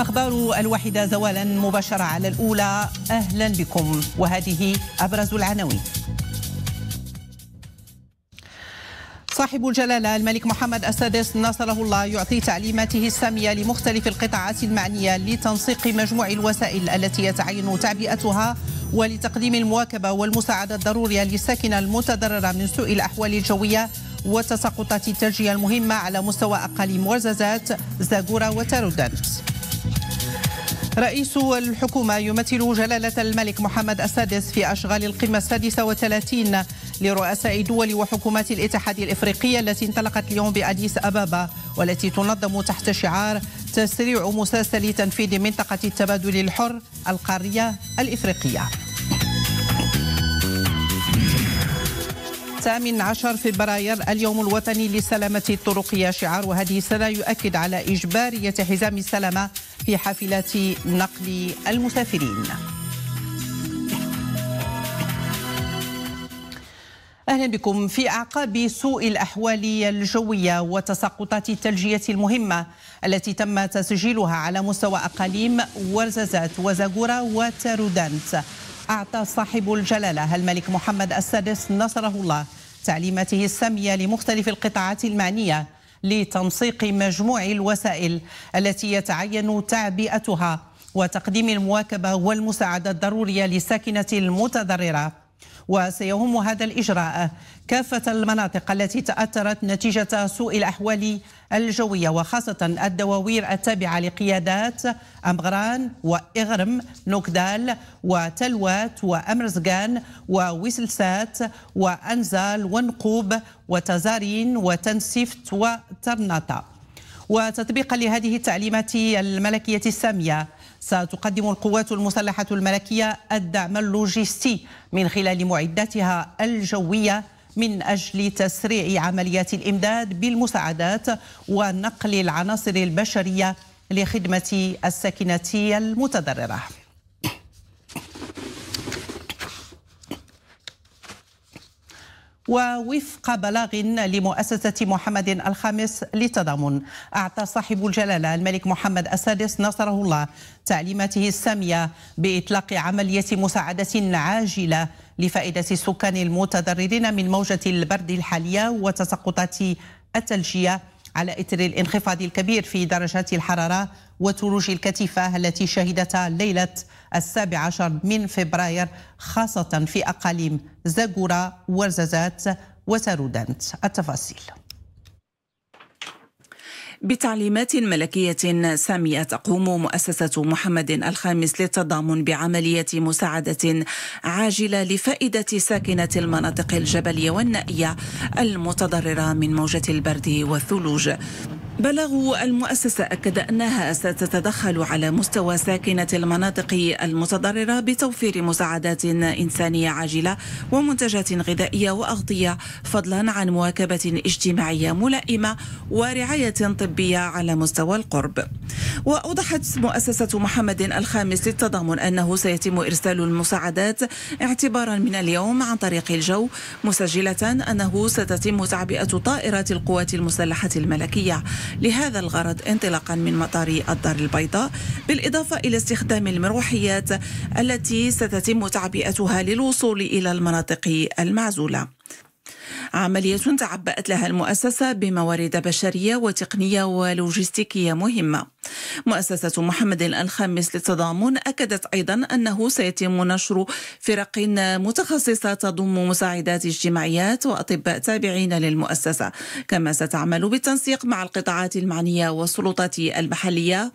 أخبار الواحدة زوالا مباشرة على الأولى أهلا بكم وهذه أبرز العناوين صاحب الجلالة الملك محمد السادس نصره الله يعطي تعليماته السامية لمختلف القطاعات المعنية لتنسيق مجموع الوسائل التي يتعين تعبئتها ولتقديم المواكبة والمساعدة الضرورية للساكنة المتضررة من سوء الأحوال الجوية وتساقطات التلجية المهمة على مستوى أقاليم ورزازات زاغورة وترودانت رئيس الحكومة يمثل جلالة الملك محمد السادس في أشغال القمة السادسة وثلاثين لرؤساء دول وحكومات الاتحاد الإفريقي التي انطلقت اليوم بأديس أبابا والتي تنظم تحت شعار تسريع مسلسل تنفيذ منطقة التبادل الحر القارية الإفريقية الثامن عشر فبراير اليوم الوطني للسلامة الطرقية شعار هذه السنة يؤكد على إجبارية حزام السلامة في حافلات نقل المسافرين اهلا بكم في اعقاب سوء الاحوال الجويه وتساقطات الثلجيه المهمه التي تم تسجيلها على مستوى اقاليم ورزازات وزاقورة وتارودانت اعطى صاحب الجلاله الملك محمد السادس نصره الله تعليماته الساميه لمختلف القطاعات المعنيه لتنسيق مجموع الوسائل التي يتعين تعبئتها وتقديم المواكبة والمساعدة الضرورية للساكنة المتضررة وسيهم هذا الإجراء كافة المناطق التي تأثرت نتيجة سوء الأحوال الجوية وخاصة الدواوير التابعة لقيادات أمغران وإغرم نوكدال وتلوات وأمرزغان وويسلسات وأنزال ونقوب وتزارين وتنسفت وترناطة وتطبيقا لهذه التعليمات الملكية السامية ستقدم القوات المسلحة الملكية الدعم اللوجستي من خلال معداتها الجوية من أجل تسريع عمليات الإمداد بالمساعدات ونقل العناصر البشرية لخدمة الساكنة المتضررة ووفق بلاغ لمؤسسة محمد الخامس للتضامن أعطى صاحب الجلالة الملك محمد السادس نصره الله تعليماته السامية بإطلاق عملية مساعدة عاجلة لفائدة السكان المتضررين من موجة البرد الحالية وتساقطات التلجية على إثر الانخفاض الكبير في درجات الحرارة وتروج الكثيفة التي شهدتها ليلة السابع عشر من فبراير خاصة في أقاليم زاغورا ورزازات وسارودانت التفاصيل بتعليمات ملكية سامية تقوم مؤسسة محمد الخامس للتضامن بعملية مساعدة عاجلة لفائدة ساكنة المناطق الجبلية والنائية المتضررة من موجة البرد والثلوج بلغوا المؤسسة أكد أنها ستتدخل على مستوى ساكنة المناطق المتضررة بتوفير مساعدات إنسانية عاجلة ومنتجات غذائية وأغطية فضلا عن مواكبة اجتماعية ملائمة ورعاية طبية على مستوى القرب وأوضحت مؤسسة محمد الخامس للتضامن أنه سيتم إرسال المساعدات اعتبارا من اليوم عن طريق الجو مسجلة أنه ستتم تعبئة طائرات القوات المسلحة الملكية لهذا الغرض انطلاقا من مطار الدار البيضاء بالإضافة إلى استخدام المروحيات التي ستتم تعبئتها للوصول إلى المناطق المعزولة عملية تعبأت لها المؤسسة بموارد بشرية وتقنية ولوجستيكية مهمة مؤسسة محمد الخامس للتضامن أكدت أيضا أنه سيتم نشر فرق متخصصة تضم مساعدات اجتماعيات وأطباء تابعين للمؤسسة كما ستعمل بالتنسيق مع القطاعات المعنية والسلطات المحلية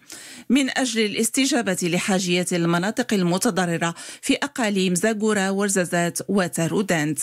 من أجل الاستجابة لحاجية المناطق المتضررة في أقاليم زاغورا ورزازات وتارودانت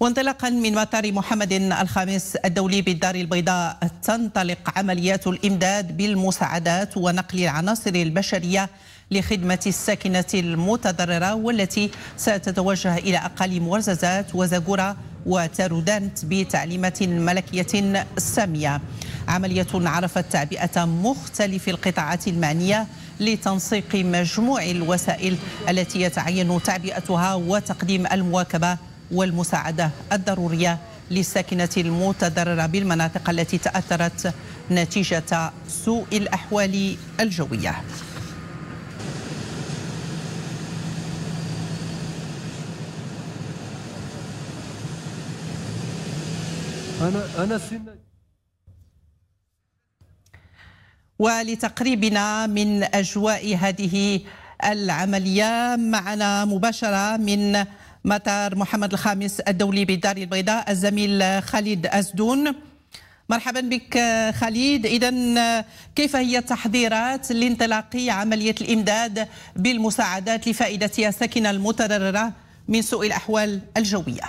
وانطلاقا من مطار محمد الخامس الدولي بالدار البيضاء تنطلق عمليات الامداد بالمساعدات ونقل العناصر البشريه لخدمة الساكنة المتضررة والتي ستتوجه إلى أقاليم ورزازات وزاغورة وتارودانت بتعليمات ملكية سامية عملية عرفت تعبئة مختلف القطاعات المعنية لتنسيق مجموع الوسائل التي يتعين تعبئتها وتقديم المواكبة والمساعدة الضرورية للساكنة المتضررة بالمناطق التي تأثرت نتيجة سوء الأحوال الجوية أنا أنا سن... ولتقريبنا من أجواء هذه العملية معنا مباشرة من مطار محمد الخامس الدولي بالدار البيضاء الزميل خالد أزدون مرحبا بك خالد اذا كيف هي التحضيرات لانطلاق عمليه الامداد بالمساعدات لفائدتها الساكنه المتضرره من سوء الاحوال الجويه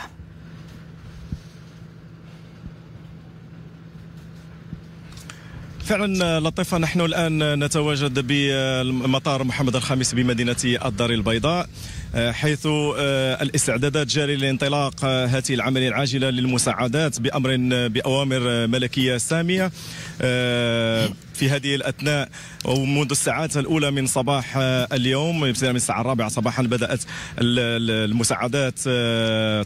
فعلا لطيفة نحن الآن نتواجد بمطار محمد الخامس بمدينة الدار البيضاء آه، حيث آه، الاستعدادات جارية لانطلاق آه، هذه العملية العاجلة للمساعدات بأمر بأوامر ملكية سامية في هذه الأثناء ومنذ الساعات الأولى من صباح اليوم ابتداء من الساعة الرابعة صباحا بدأت المساعدات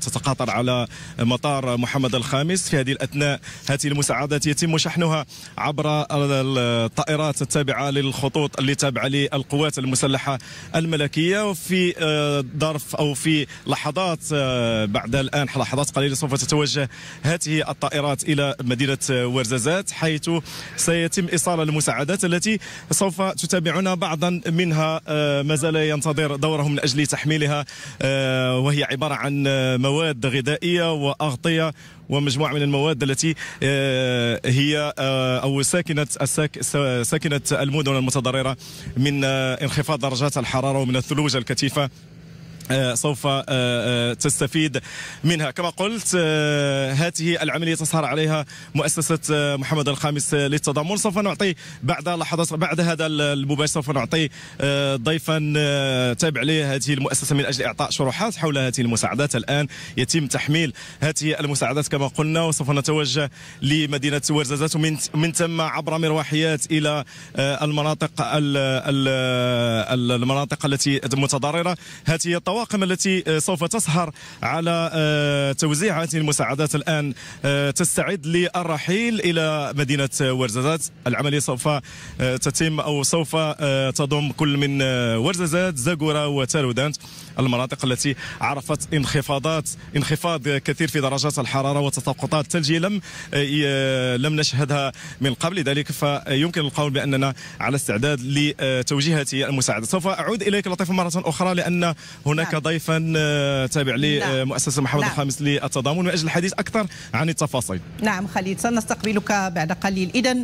تتقاطر على مطار محمد الخامس في هذه الأثناء هذه المساعدات يتم شحنها عبر الطائرات التابعة للخطوط اللي تابعة للقوات المسلحة الملكية وفي ظرف او في لحظات آه، بعد الان لحظات قليله سوف تتوجه هذه الطائرات الى مدينه ورزازات حيث سيتم ايصال المساعدات التي سوف تتابعنا بعضا منها آه، ما زال ينتظر دوره من اجل تحميلها آه، وهي عباره عن مواد غذائيه واغطيه ومجموعه من المواد التي هي او ساكنه ساكنه المدن المتضرره من انخفاض درجات الحراره ومن الثلوج الكثيفه آه، سوف آه، آه، تستفيد منها كما قلت هذه العملية تسهر عليها مؤسسة محمد الخامس للتضامن سوف نعطي بعد لحظات بعد هذا المباشر سوف نعطي ضيفا تابع لهذه المؤسسة من أجل إعطاء شروحات حول هذه المساعدات الآن يتم تحميل هذه المساعدات كما قلنا وسوف نتوجه لمدينة ورزازات ومن من ثم عبر مروحيات إلى المناطق المناطق التي متضررة هذه الطوارئ الطواقم التي آه، سوف تسهر على آه، توزيع هذه المساعدات الآن آه، تستعد للرحيل إلى مدينة ورزازات العملية سوف تتم أو سوف تضم كل من ورزازات زاكورا وتارودانت المناطق التي عرفت انخفاضات انخفاض كثير في درجات الحراره وتساقطات ثلجيه لم آه، آه، لم نشهدها من قبل لذلك فيمكن القول باننا على استعداد لتوجيه هذه المساعده سوف اعود اليك لطيفه مره اخرى لان هناك نعم. ضيفا آه، تابع نعم. لمؤسسه محمد نعم. الخامس للتضامن من اجل الحديث اكثر عن التفاصيل نعم خليل سنستقبلك بعد قليل اذا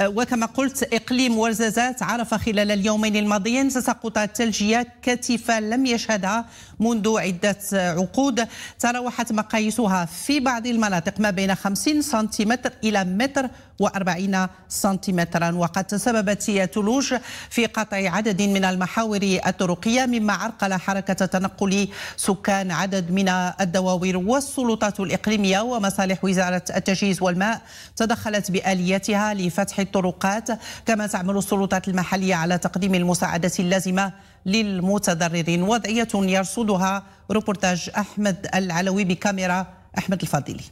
وكما قلت اقليم ورزازات عرف خلال اليومين الماضيين تساقطات ثلجيه كثيفه لم يشهدها منذ عدة عقود تراوحت مقاييسها في بعض المناطق ما بين 50 سنتيمتر إلى متر و40 سنتيمترا وقد تسببت هي تلوج في قطع عدد من المحاور الطرقية مما عرقل حركة تنقل سكان عدد من الدواوير والسلطات الإقليمية ومصالح وزارة التجهيز والماء تدخلت بآلياتها لفتح الطرقات كما تعمل السلطات المحلية على تقديم المساعدة اللازمة للمتضررين وضعية يرصدها روبورتاج أحمد العلوي بكاميرا أحمد الفاضلي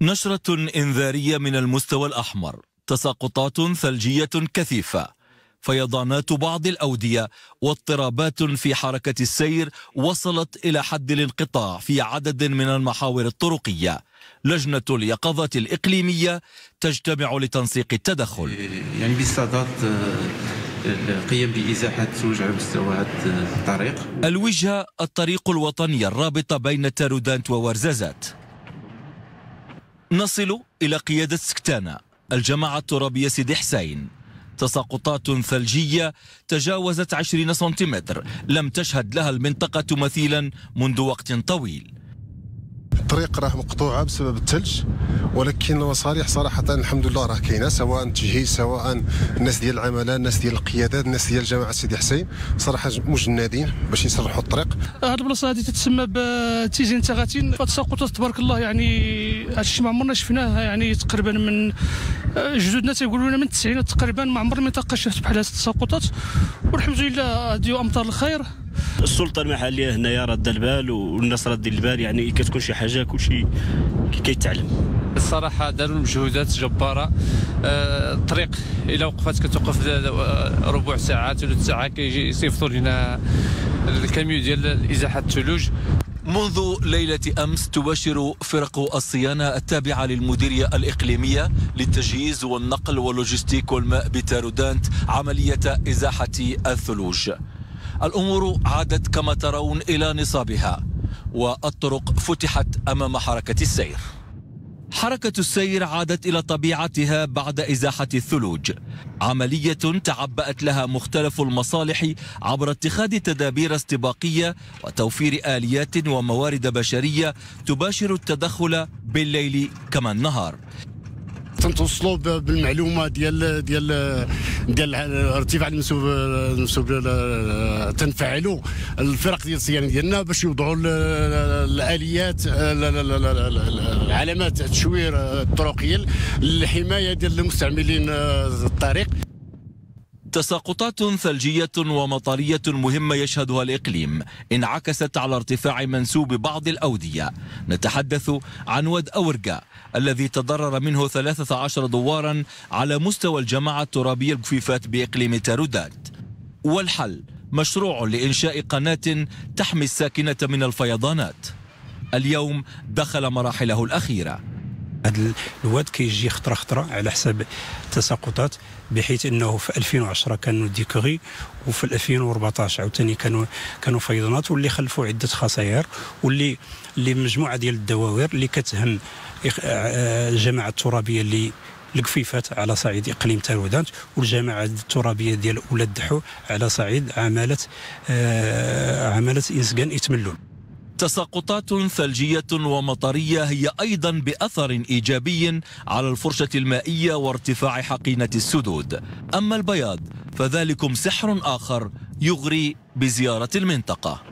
نشرة إنذارية من المستوى الأحمر تساقطات ثلجية كثيفة فيضانات بعض الأودية واضطرابات في حركة السير وصلت إلى حد الانقطاع في عدد من المحاور الطرقية لجنة اليقظة الإقليمية تجتمع لتنسيق التدخل يعني بالصادات القيام بازاحه الثلوج على مستوى هذا الطريق الوجهه الطريق الوطني الرابطه بين تارودانت وورزازات نصل الى قياده سكتانه الجماعه الترابيه سيدي حسين تساقطات ثلجية تجاوزت 20 سنتيمتر لم تشهد لها المنطقة مثيلا منذ وقت طويل الطريق راه مقطوعه بسبب الثلج ولكن المصالح صراحه الحمد لله راه كاينه سواء تجهيز سواء الناس ديال العملاء الناس ديال القيادات الناس ديال جماعه سيدي حسين صراحه مجندين باش يصلحوا الطريق هذه البلاصه هذه تتسمى بتيزين تاغاتين فتساقطات تبارك الله يعني هذا الشيء ما عمرنا شفناه يعني تقريبا من آه، جدودنا تيقولوا لنا من التسعينات تقريبا ما عمر المنطقه شفت بحال هذه التساقطات والحمد لله ديو امطار الخير السلطه المحليه هنايا رد البال والناس رد البال يعني كتكون شي حاجه كلشي كيتعلم الصراحه داروا مجهودات جباره آه، الطريق الى وقفات كتوقف آه، ربع ساعه ثلث ساعه كيجي يصيفطوا لنا الكاميو ديال إزاحة الثلوج منذ ليلة أمس تباشر فرق الصيانة التابعة للمديرية الإقليمية للتجهيز والنقل واللوجستيك والماء بتارودانت عملية إزاحة الثلوج الأمور عادت كما ترون إلى نصابها والطرق فتحت أمام حركة السير حركة السير عادت إلى طبيعتها بعد إزاحة الثلوج عملية تعبأت لها مختلف المصالح عبر اتخاذ تدابير استباقية وتوفير آليات وموارد بشرية تباشر التدخل بالليل كما النهار تنتوصلوا بالمعلومه ديال ديال ديال ارتفاع المنسوب المنسوب تنفعلوا الفرق ديال الصيانه ديالنا باش يوضعوا الاليات العلامات التشوير الطرقيه للحمايه ديال المستعملين آه، الطريق تساقطات ثلجية ومطرية مهمة يشهدها الإقليم انعكست على ارتفاع منسوب بعض الأودية نتحدث عن واد أورجا الذي تضرر منه 13 دوارا على مستوى الجماعة الترابية الجفيفات بإقليم تارودات والحل مشروع لإنشاء قناة تحمي الساكنة من الفيضانات اليوم دخل مراحله الأخيرة هذا الواد كيجي خطره خطره على حساب التساقطات بحيث انه في 2010 كانوا ديكوغي وفي 2014 عاوتاني كانوا كانوا فيضانات واللي خلفوا عده خسائر واللي اللي مجموعه ديال الدواوير اللي كتهم آه، آه، الجماعه الترابيه اللي الكفيفات على صعيد اقليم تارودانت والجماعه الترابيه ديال اولاد دحو على صعيد عماله آه، عماله انسجان اتملون تساقطات ثلجية ومطرية هي أيضا بأثر إيجابي على الفرشة المائية وارتفاع حقينة السدود أما البياض فذلكم سحر آخر يغري بزيارة المنطقة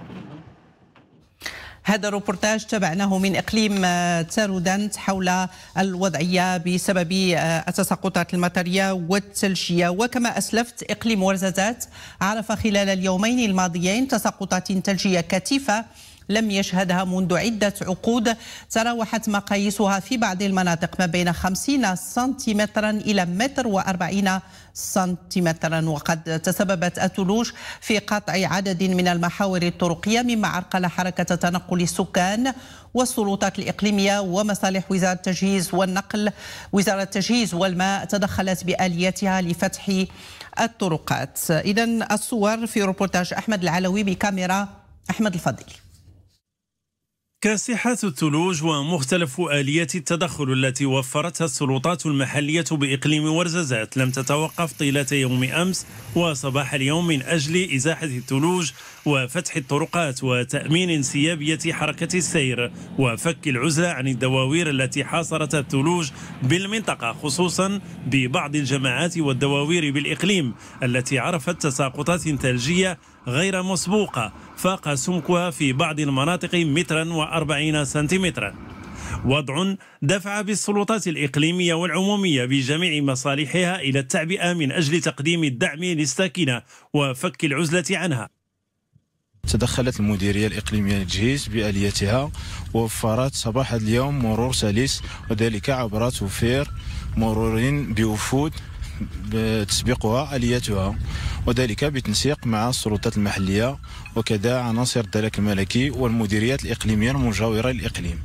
هذا الروبورتاج تابعناه من اقليم آه، تارودانت حول الوضعيه بسبب آه، التساقطات المطريه والثلجيه وكما اسلفت اقليم ورزازات عرف خلال اليومين الماضيين تساقطات ثلجيه كثيفه لم يشهدها منذ عدة عقود تراوحت مقاييسها في بعض المناطق ما بين 50 سنتيمترا إلى متر و40 سنتيمترا وقد تسببت الثلوج في قطع عدد من المحاور الطرقية مما عرقل حركة تنقل السكان والسلطات الإقليمية ومصالح وزارة التجهيز والنقل وزارة التجهيز والماء تدخلت بآلياتها لفتح الطرقات إذا الصور في روبورتاج أحمد العلوي بكاميرا أحمد الفضيل كاسحات الثلوج ومختلف آليات التدخل التي وفرتها السلطات المحلية بإقليم ورزازات لم تتوقف طيلة يوم أمس وصباح اليوم من أجل إزاحة الثلوج وفتح الطرقات وتأمين انسيابية حركة السير وفك العزلة عن الدواوير التي حاصرت الثلوج بالمنطقة خصوصا ببعض الجماعات والدواوير بالإقليم التي عرفت تساقطات ثلجية غير مسبوقة فاق سمكها في بعض المناطق مترا وأربعين سنتيمترا وضع دفع بالسلطات الإقليمية والعمومية بجميع مصالحها إلى التعبئة من أجل تقديم الدعم للساكنة وفك العزلة عنها تدخلت المديريه الاقليميه للجهيز باليتها ووفرت صباح اليوم مرور سلس وذلك عبر توفير مرور بوفود تسبقها اليتها وذلك بتنسيق مع السلطات المحلية وكذا عناصر الدلك الملكي والمديريات الإقليمية المجاورة للإقليم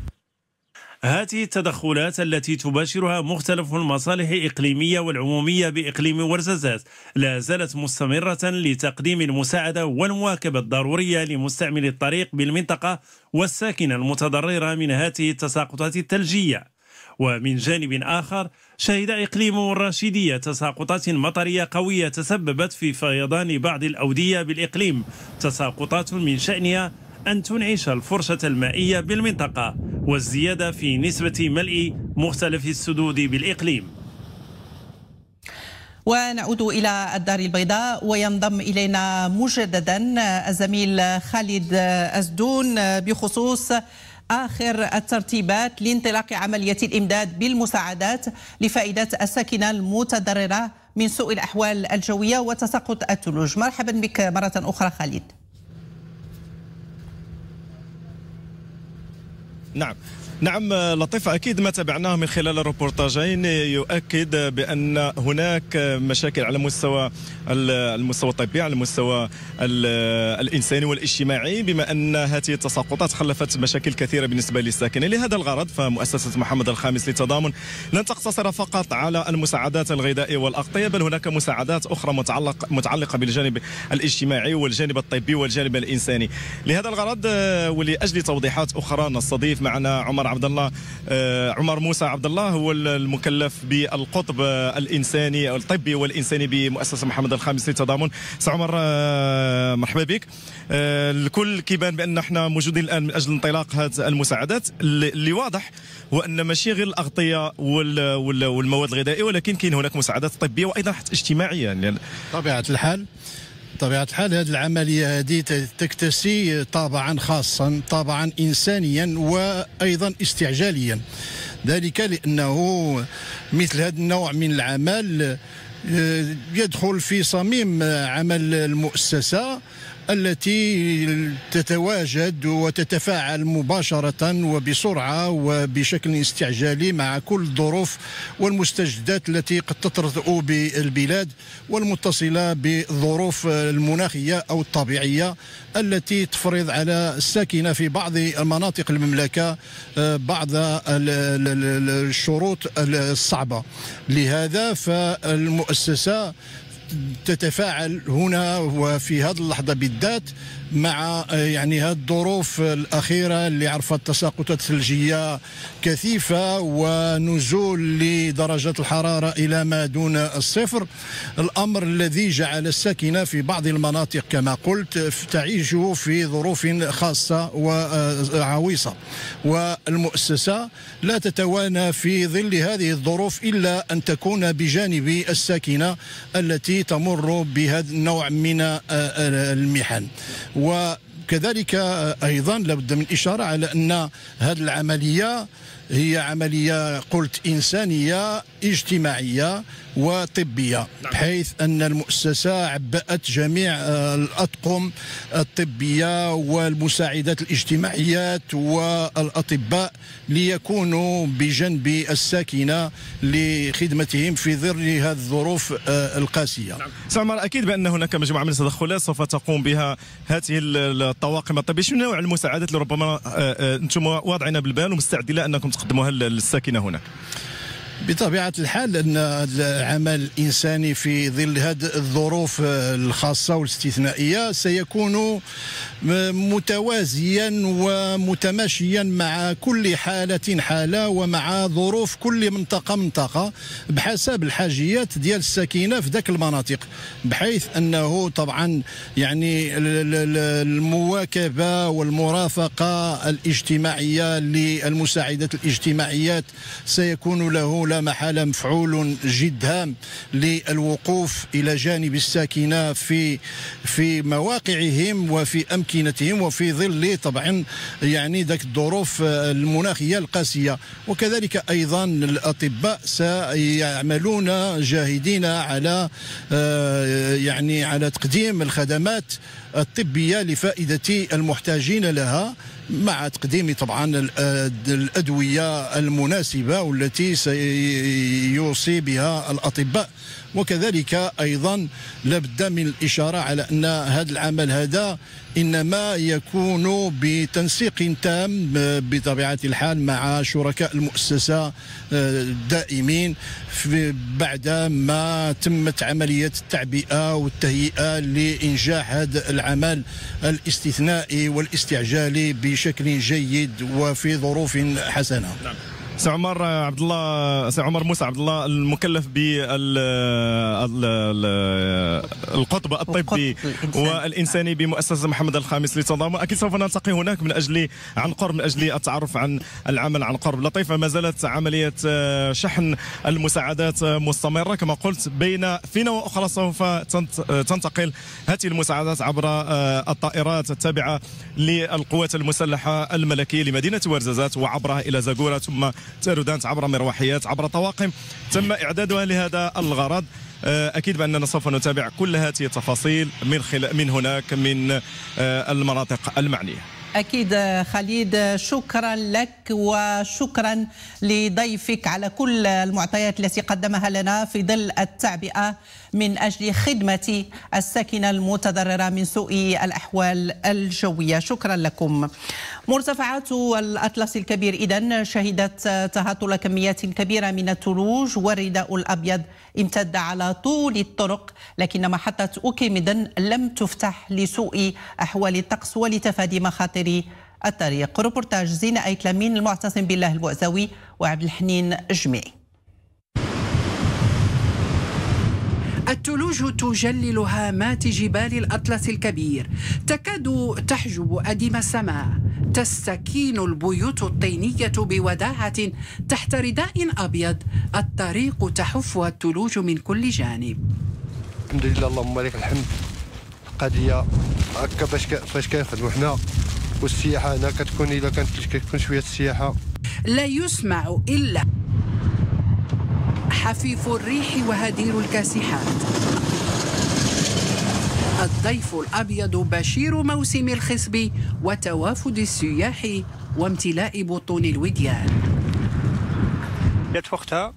هذه التدخلات التي تباشرها مختلف المصالح الإقليمية والعمومية بإقليم ورزازات لا زالت مستمرة لتقديم المساعدة والمواكبة الضرورية لمستعملي الطريق بالمنطقة والساكنة المتضررة من هذه التساقطات الثلجية ومن جانب آخر شهد إقليم الراشدية تساقطات مطرية قوية تسببت في فيضان بعض الأودية بالإقليم تساقطات من شأنها أن تنعش الفرشة المائية بالمنطقة والزيادة في نسبة ملء مختلف السدود بالإقليم ونعود إلى الدار البيضاء وينضم إلينا مجددا الزميل خالد أزدون بخصوص آخر الترتيبات لانطلاق عملية الإمداد بالمساعدات لفائدة الساكنة المتضررة من سوء الأحوال الجوية وتساقط الثلوج مرحبا بك مرة أخرى خالد نعم نعم لطيف اكيد ما تابعناه من خلال الروبورتاجين يؤكد بان هناك مشاكل على مستوى المستوى الطبي على المستوى الانساني والاجتماعي بما ان هذه التساقطات خلفت مشاكل كثيره بالنسبه للساكنه لهذا الغرض فمؤسسه محمد الخامس للتضامن لن تقتصر فقط على المساعدات الغذائيه والاغطيه بل هناك مساعدات اخرى متعلق متعلقه بالجانب الاجتماعي والجانب الطبي والجانب الانساني لهذا الغرض ولاجل توضيحات اخرى نستضيف معنا عمر عمر عبد الله آه، عمر موسى عبد الله هو المكلف بالقطب آه، الانساني الطبي والانساني بمؤسسه محمد الخامس للتضامن سي عمر آه، مرحبا بك الكل كيبان بان احنا موجودين الان من اجل انطلاق هذه المساعدات اللي واضح هو ان ماشي غير الاغطيه والمواد الغذائيه ولكن كاين هناك مساعدات طبيه وايضا حتى اجتماعيه يعني طبيعه الحال بطبيعه الحال هذه العمليه هذه تكتسي طابعا خاصا طابعا انسانيا وايضا استعجاليا ذلك لانه مثل هذا النوع من العمل آه، يدخل في صميم عمل المؤسسه التي تتواجد وتتفاعل مباشرة وبسرعة وبشكل استعجالي مع كل الظروف والمستجدات التي قد تطرأ بالبلاد والمتصلة بالظروف المناخية أو الطبيعية التي تفرض على الساكنة في بعض مناطق المملكة آه، بعض الشروط الصعبة لهذا فالمؤسسة تتفاعل هنا وفي هذه اللحظة بالذات مع آه، يعني هذه الظروف الاخيره اللي عرفت تساقطات ثلجيه كثيفه ونزول لدرجه الحراره الى ما دون الصفر الامر الذي جعل الساكنه في بعض المناطق كما قلت تعيش في ظروف خاصه وعويصه والمؤسسه لا تتوانى في ظل هذه الظروف الا ان تكون بجانب الساكنه التي تمر بهذا النوع من آه، آه، المحن وكذلك آه، ايضا لابد من اشاره على ان هذه العمليه هي عمليه قلت انسانيه اجتماعيه وطبية نعم. بحيث أن المؤسسة عبأت جميع آه، الأطقم الطبية والمساعدات الاجتماعيات والأطباء ليكونوا بجنب الساكنة لخدمتهم في ظل هذه الظروف آه، القاسية نعم. سعمر أكيد بأن هناك مجموعة من التدخلات سوف تقوم بها هذه الطواقم الطبية شنو نوع المساعدات اللي ربما آه، أنتم واضعين بالبال ومستعدين انكم تقدموها للساكنة هناك بطبيعة الحال أن العمل الإنساني في ظل هذه الظروف الخاصة والاستثنائية سيكون متوازيا ومتماشيا مع كل حالة حالة ومع ظروف كل منطقة منطقة بحسب الحاجيات ديال الساكنة في ذاك المناطق بحيث أنه طبعا يعني المواكبة والمرافقة الاجتماعية للمساعدات الاجتماعيات سيكون له لا محالة مفعول جد هام للوقوف إلى جانب الساكنة في في مواقعهم وفي أمكنتهم وفي ظل طبعا يعني ذاك الظروف المناخية القاسية وكذلك أيضا الأطباء سيعملون جاهدين على آه، يعني على تقديم الخدمات الطبية لفائدة المحتاجين لها مع تقديم طبعا آه، الادويه المناسبه والتي سيوصي بها الاطباء وكذلك ايضا لابد من الاشاره على ان هذا العمل هذا انما يكون بتنسيق تام بطبيعه الحال مع شركاء المؤسسه الدائمين آه، بعد ما تمت عمليه التعبئه والتهيئه لانجاح هذا العمل الاستثنائي والاستعجالي بشكل جيد وفي ظروف حسنه. نعم. سي عمر عبد الله سي عمر موسى عبد الله المكلف بالقطب الطبي والانساني بمؤسسه محمد الخامس للتضامن اكيد سوف نلتقي هناك من اجل عن قرب من اجل التعرف عن العمل عن قرب لطيفه ما زالت عمليه آه، شحن المساعدات مستمره كما قلت بين فينا واخرى سوف تنتقل هذه المساعدات عبر آه، الطائرات التابعه للقوات المسلحه الملكيه لمدينه ورزازات وعبرها الى زاكوره ثم تارودانت عبر مروحيات عبر طواقم تم إعدادها لهذا الغرض آه، اكيد باننا سوف نتابع كل هذه التفاصيل من خلال من هناك من آه، المناطق المعنيه أكيد خالد شكرا لك وشكرا لضيفك على كل المعطيات التي قدمها لنا في ظل التعبئة من أجل خدمة الساكنة المتضررة من سوء الأحوال الجوية شكرا لكم مرتفعات الأطلس الكبير إذن شهدت تهطل كميات كبيرة من الثلوج والرداء الأبيض امتد على طول الطرق لكن محطة أوكيميدن لم تفتح لسوء أحوال الطقس ولتفادي مخاطر الطريق روبرتاج زين أيتلامين المعتصم بالله البؤزوي وعبد الحنين جميعي الثلوج تجلل هامات جبال الأطلس الكبير تكاد تحجب أديم السماء تستكين البيوت الطينية بوداعة تحت رداء أبيض الطريق تحفها الثلوج من كل جانب الحمد لله اللهم لك الحمد القضية هكا باش فاش كنخدموا حنا والسياحة هنا كتكون إلا كانت كتكون شوية السياحة لا يسمع إلا حفيف الريح وهدير الكاسحات الضيف الأبيض بشير موسم الخصب وتوافد السياح وامتلاء بطون الوديان جات وقتها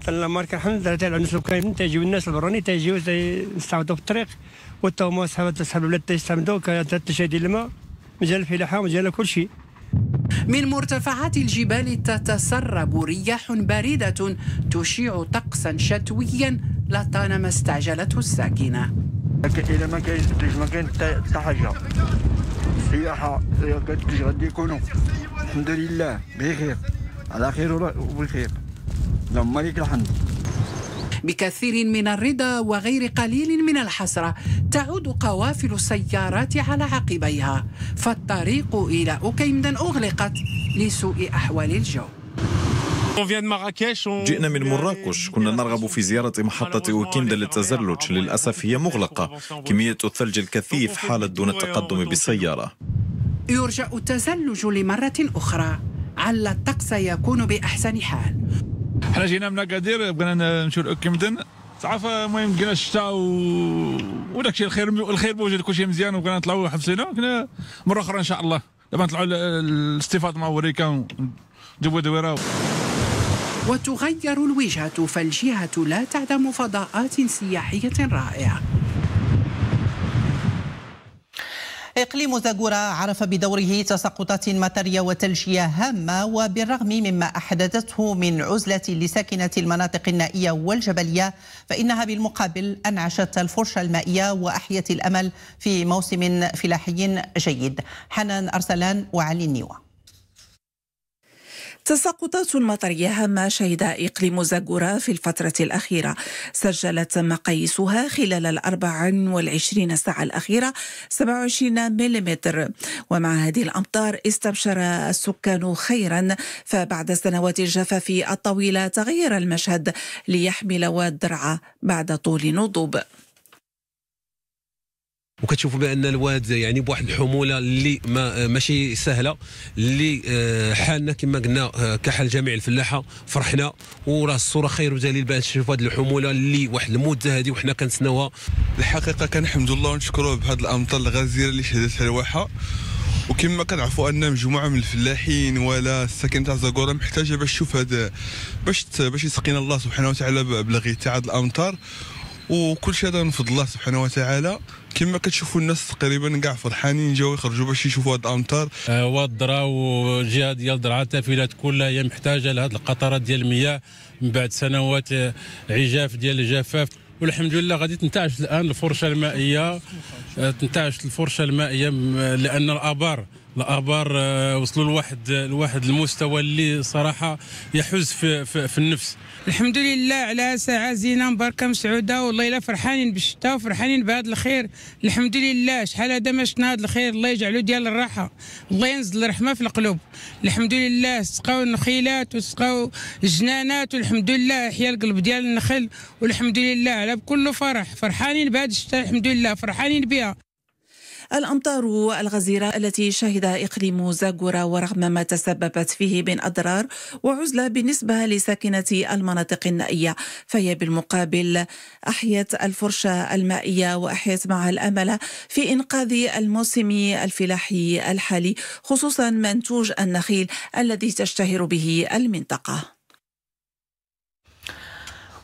فالمار كنحمد رجع تلعب الناس كاين تيجيو الناس البراني تيجيو تيستعمدوا في الطريق وتا هما صحاب صحاب البلاد تيستعمدوا كتشادي الماء مجال الفلاحه مجال كل شيء من مرتفعات الجبال تتسرب رياح باردة تشيع طقسا شتويا لطالما استعجلته الساكنة إذا ما كاين ما كاين حتى حاجة السياحة غادي يكونوا الحمد لله بخير على خير وبخير اللهم نعم، لك الحمد بكثير من الرضا وغير قليل من الحسرة تعود قوافل السيارات على عقبيها فالطريق إلى أوكيمدن أغلقت لسوء أحوال الجو جئنا من مراكش كنا نرغب في زيارة محطة أوكيمدا للتزلج للأسف هي مغلقة كمية الثلج الكثيف حالت دون التقدم بالسيارة يرجى التزلج لمرة أخرى على الطقس يكون بأحسن حال حنا جينا من اكادير بغينا نمشيو لكمدن تعرف المهم لقينا الشتاء و... وداك الشيء الخير الخير موجود كل شيء مزيان وبغينا نطلعوا حبسينا كنا مره اخرى ان شاء الله دابا نطلعوا الاستفاضه مع وريكا ونجيبوا دويره وتغير الوجهه فالجهه لا تعدم فضاءات سياحيه رائعه إقليم زاغورا عرف بدوره تساقطات مطرية وتلجية هامة وبالرغم مما أحدثته من عزلة لساكنة المناطق النائية والجبلية فإنها بالمقابل أنعشت الفرشة المائية وأحيت الأمل في موسم فلاحي جيد حنان أرسلان وعلي النيوه تساقطات مطرية هامة شهد إقليم زاغورا في الفترة الأخيرة سجلت مقاييسها خلال ال 24 ساعة الأخيرة 27 ملم ومع هذه الأمطار استبشر السكان خيرا فبعد سنوات الجفاف الطويلة تغير المشهد ليحمل ودرعة بعد طول نضوب وكتشوفوا بان الواد يعني بواحد الحموله اللي ما ماشي سهله اللي آه، حالنا كما قلنا آه، كحال جميع الفلاحه فرحنا وراه الصوره خير ودليل بان تشوف هذه الحموله اللي واحد المده هذه وحنا كنتسناوها الحقيقه كنحمد الله ونشكروه بهذه الامطار الغزيره اللي شهدتها الواحه وكما كنعرفوا ان مجموعه من الفلاحين ولا الساكن تاع زاكوره محتاجه باش تشوف هذا باش باش يسقينا الله سبحانه وتعالى بالغيث تاع الامطار وكل شيء هذا من فضل الله سبحانه وتعالى كما كتشوفوا الناس تقريبا كاع فرحانين جاو يخرجوا باش يشوفوا هاد الامطار آه والذرا والجهه ديال درعا التافلات كلها هي محتاجه لهاد القطرات ديال المياه من بعد سنوات آه، عجاف ديال الجفاف والحمد لله غادي تنتعش الان الفرشه المائيه آه، تنتعش الفرشه المائيه لان الابار الابار آه، وصلوا لواحد لواحد المستوى اللي صراحه يحز في, في, في النفس الحمد لله على ساعه زينه مباركه مسعوده والله الا فرحانين بالشتاء وفرحانين بهذا الخير الحمد لله شحال هذا ما شفنا هذا الخير الله يجعله ديال الراحه الله ينزل الرحمه في القلوب الحمد لله سقاو النخيلات وسقاو الجنانات والحمد لله حيا القلب ديال النخل والحمد لله على بكل فرح فرحانين بهذا الشتاء الحمد لله فرحانين بها الأمطار الغزيرة التي شهدها إقليم زاغورا ورغم ما تسببت فيه من أضرار وعزلة بالنسبة لساكنة المناطق النائية فهي بالمقابل أحيت الفرشة المائية وأحيت معها الأمل في إنقاذ الموسم الفلاحي الحالي خصوصا منتوج النخيل الذي تشتهر به المنطقة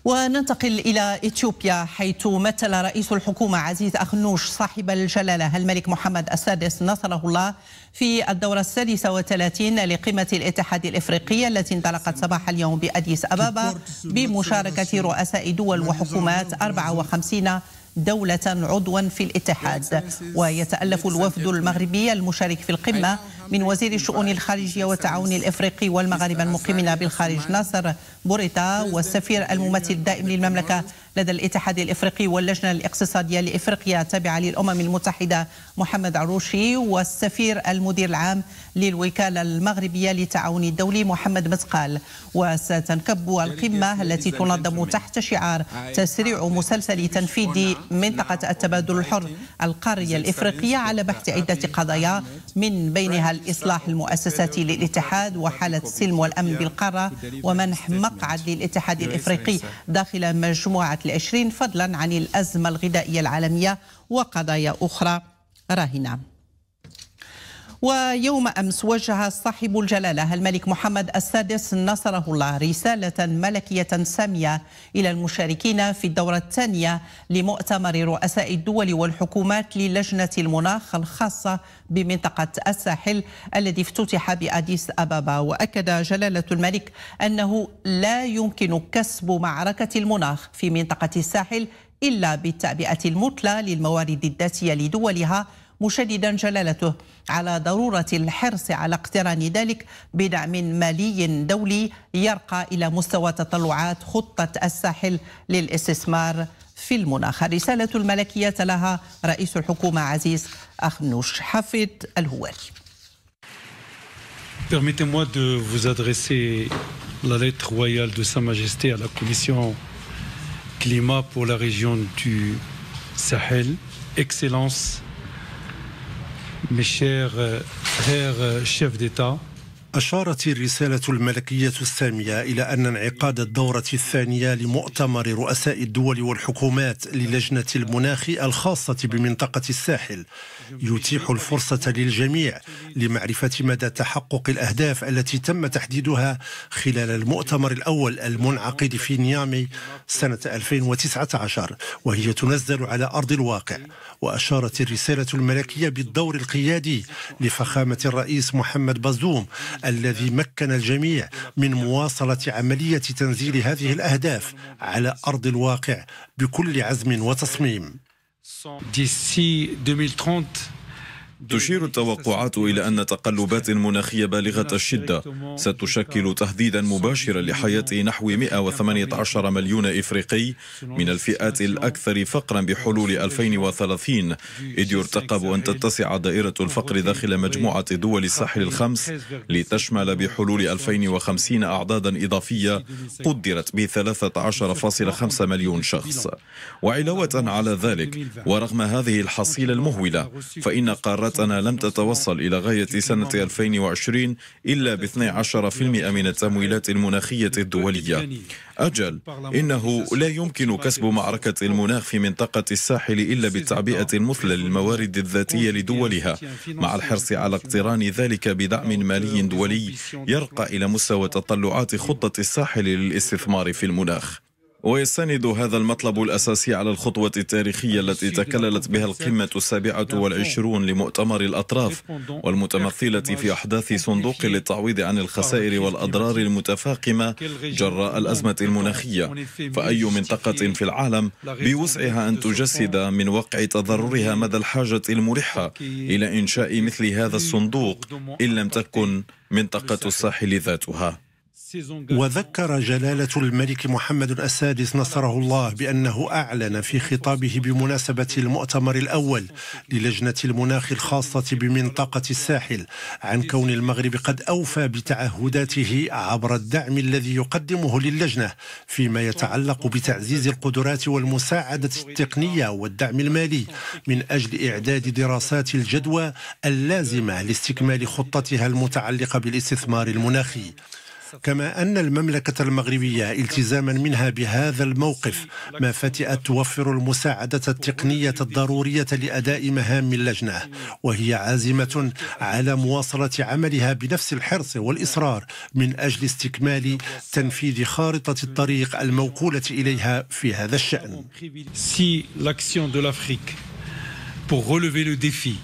وننتقل إلى إثيوبيا حيث مثل رئيس الحكومة عزيز أخنوش صاحب الجلالة الملك محمد السادس نصره الله في الدورة السادسة والثلاثين لقمة الاتحاد الإفريقي التي انطلقت صباح اليوم بأديس أبابا بمشاركة رؤساء دول وحكومات 54 دولة عضوا في الاتحاد ويتألف الوفد المغربي المشارك في القمة من وزير الشؤون الخارجية والتعاون الإفريقي والمغاربة المقيمين بالخارج ناصر بوريتا والسفير الممثل الدائم للمملكة لدى الاتحاد الإفريقي واللجنة الاقتصادية لإفريقيا التابعة للأمم المتحدة محمد عروشي والسفير المدير العام للوكالة المغربية للتعاون الدولي محمد متقال وستنكب القمة التي تنظم تحت شعار تسريع مسلسل تنفيذ منطقة التبادل الحر القارية الإفريقية على بحث عدة قضايا من بينها الإصلاح المؤسساتي للاتحاد وحالة السلم والأمن بالقارة ومنح مقعد للاتحاد الإفريقي داخل مجموعة 2020 فضلا عن الأزمة الغذائية العالمية وقضايا أخرى راهنة ويوم أمس وجه صاحب الجلالة الملك محمد السادس نصره الله رسالة ملكية سامية إلى المشاركين في الدورة الثانية لمؤتمر رؤساء الدول والحكومات للجنة المناخ الخاصة بمنطقة الساحل الذي افتتح بأديس أبابا وأكد جلالة الملك أنه لا يمكن كسب معركة المناخ في منطقة الساحل إلا بالتعبئة المثلى للموارد الذاتية لدولها مشددا جلالته على ضرورة الحرص على اقتران ذلك بدعم مالي دولي يرقى إلى مستوى تطلعات خطة الساحل للاستثمار في المناخ الرسالة الملكية لها رئيس الحكومة عزيز أخنوش حفيد الهواري Permettez-moi de vous adresser la lettre royale de Sa Majesté à la Commission climat pour la région du Sahel. Excellence, mes chers, euh, frères euh, chefs d'État, أشارت الرسالة الملكية السامية إلى أن انعقاد الدورة الثانية لمؤتمر رؤساء الدول والحكومات للجنة المناخ الخاصة بمنطقة الساحل يتيح الفرصة للجميع لمعرفة مدى تحقق الأهداف التي تم تحديدها خلال المؤتمر الأول المنعقد في نيامي سنة 2019 وهي تنزل على أرض الواقع وأشارت الرسالة الملكية بالدور القيادي لفخامة الرئيس محمد بازوم الذي مكن الجميع من مواصلة عملية تنزيل هذه الأهداف على أرض الواقع بكل عزم وتصميم. 2030, تشير التوقعات إلى أن تقلبات مناخية بالغة الشدة ستشكل تهديدا مباشرا لحياة نحو 118 مليون إفريقي من الفئات الأكثر فقرا بحلول 2030 إذ يرتقب أن تتسع دائرة الفقر داخل مجموعة دول الساحل الخمس لتشمل بحلول 2050 أعدادا إضافية قدرت ب 13.5 مليون شخص وعلاوة على ذلك ورغم هذه الحصيلة المهولة فإن قارات زيارتنا لم تتوصل إلى غاية سنة 2020 إلا ب 12% من التمويلات المناخية الدولية أجل إنه لا يمكن كسب معركة المناخ في منطقة الساحل إلا بالتعبئة المثلى للموارد الذاتية لدولها مع الحرص على اقتران ذلك بدعم مالي دولي يرقى إلى مستوى تطلعات خطة الساحل للاستثمار في المناخ ويستند هذا المطلب الأساسي على الخطوة التاريخية التي تكللت بها القمة السابعة والعشرون لمؤتمر الأطراف والمتمثلة في أحداث صندوق للتعويض عن الخسائر والأضرار المتفاقمة جراء الأزمة المناخية فأي منطقة في العالم بوسعها أن تجسد من وقع تضررها مدى الحاجة الملحة إلى إنشاء مثل هذا الصندوق إن لم تكن منطقة الساحل ذاتها وذكر جلالة الملك محمد السادس نصره الله بأنه أعلن في خطابه بمناسبة المؤتمر الأول للجنة المناخ الخاصة بمنطقة الساحل عن كون المغرب قد أوفى بتعهداته عبر الدعم الذي يقدمه للجنة فيما يتعلق بتعزيز القدرات والمساعدة التقنية والدعم المالي من أجل إعداد دراسات الجدوى اللازمة لاستكمال خطتها المتعلقة بالاستثمار المناخي كما أن المملكة المغربية التزاما منها بهذا الموقف ما فتئت توفر المساعدة التقنية الضرورية لأداء مهام اللجنة وهي عازمة على مواصلة عملها بنفس الحرص والإصرار من أجل استكمال تنفيذ خارطة الطريق الموكولة إليها في هذا الشأن. Si l'action de l'Afrique pour relever le défi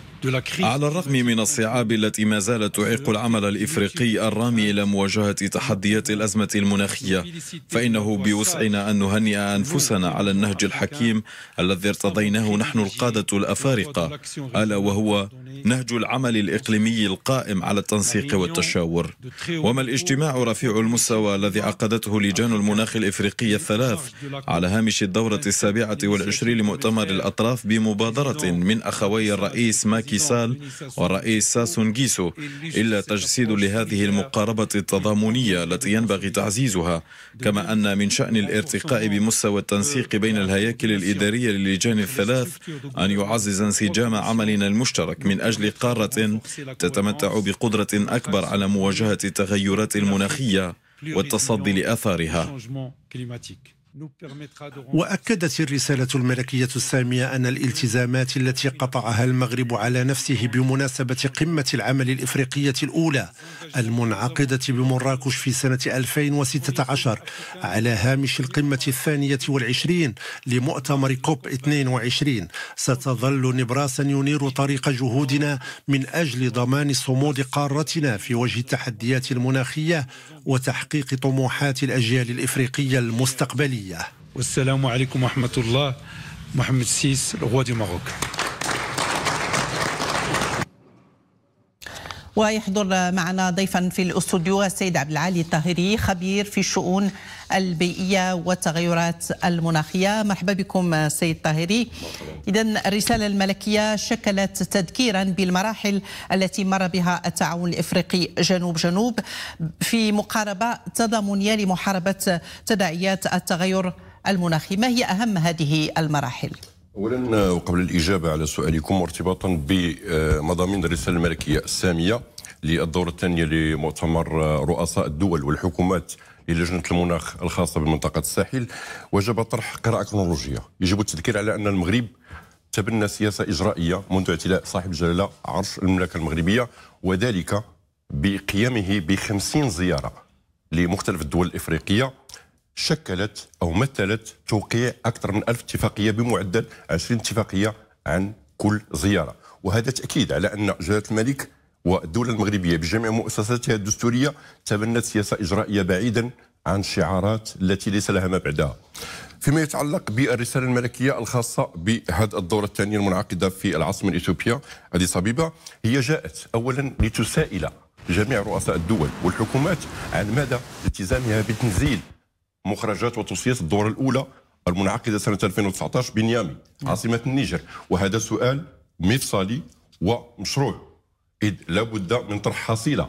على الرغم من الصعاب التي ما زالت تعيق العمل الإفريقي الرامي إلى مواجهة تحديات الأزمة المناخية فإنه بوسعنا أن نهنئ أنفسنا على النهج الحكيم الذي ارتضيناه نحن القادة الأفارقة ألا وهو نهج العمل الإقليمي القائم على التنسيق والتشاور وما الاجتماع رفيع المستوى الذي عقدته لجان المناخ الإفريقي الثلاث على هامش الدورة السابعة والعشرين لمؤتمر الأطراف بمبادرة من أخوي الرئيس ماكي كيسال والرئيس جيسو إلا تجسيد لهذه المقاربة التضامنية التي ينبغي تعزيزها كما أن من شأن الارتقاء بمستوى التنسيق بين الهياكل الإدارية للجان الثلاث أن يعزز انسجام عملنا المشترك من أجل قارة تتمتع بقدرة أكبر على مواجهة التغيرات المناخية والتصدي لآثارها واكدت الرساله الملكيه الساميه ان الالتزامات التي قطعها المغرب على نفسه بمناسبه قمه العمل الافريقيه الاولى المنعقده بمراكش في سنه 2016 على هامش القمه الثانيه والعشرين لمؤتمر كوب 22 ستظل نبراسا ينير طريق جهودنا من اجل ضمان صمود قارتنا في وجه التحديات المناخيه وتحقيق طموحات الاجيال الافريقيه المستقبليه العالمية والسلام عليكم ورحمة الله محمد السيس الغوا دي ماروك ويحضر معنا ضيفا في الاستوديو السيد عبد العالي الطاهري خبير في شؤون البيئية والتغيرات المناخية مرحبا بكم سيد طاهري إذا الرسالة الملكية شكلت تذكيرا بالمراحل التي مر بها التعاون الإفريقي جنوب جنوب في مقاربة تضامنية لمحاربة تداعيات التغير المناخي ما هي أهم هذه المراحل؟ اولا وقبل الاجابه على سؤالكم وارتباطا بمضامين الرساله الملكيه الساميه للدوره الثانيه لمؤتمر رؤساء الدول والحكومات للجنه المناخ الخاصه بمنطقه الساحل وجب طرح قراءه كرونولوجيه يجب التذكير على ان المغرب تبنى سياسه اجرائيه منذ اعتلاء صاحب الجلاله عرش المملكه المغربيه وذلك بقيامه بخمسين زياره لمختلف الدول الافريقيه شكلت او مثلت توقيع اكثر من ألف اتفاقيه بمعدل 20 اتفاقيه عن كل زياره وهذا تاكيد على ان جلاله الملك والدولة المغربية بجميع مؤسساتها الدستورية تبنت سياسة إجرائية بعيدا عن الشعارات التي ليس لها ما بعدها فيما يتعلق بالرسالة الملكية الخاصة بهذه الدورة الثانية المنعقدة في العاصمة الإثيوبية أديس صبيبة هي جاءت أولا لتسائل جميع رؤساء الدول والحكومات عن مدى التزامها بتنزيل مخرجات وتوصيات الدورة الأولى المنعقدة سنة 2019 بنيامي عاصمة النيجر وهذا سؤال مفصلي ومشروع إذ لابد من طرح حصيلة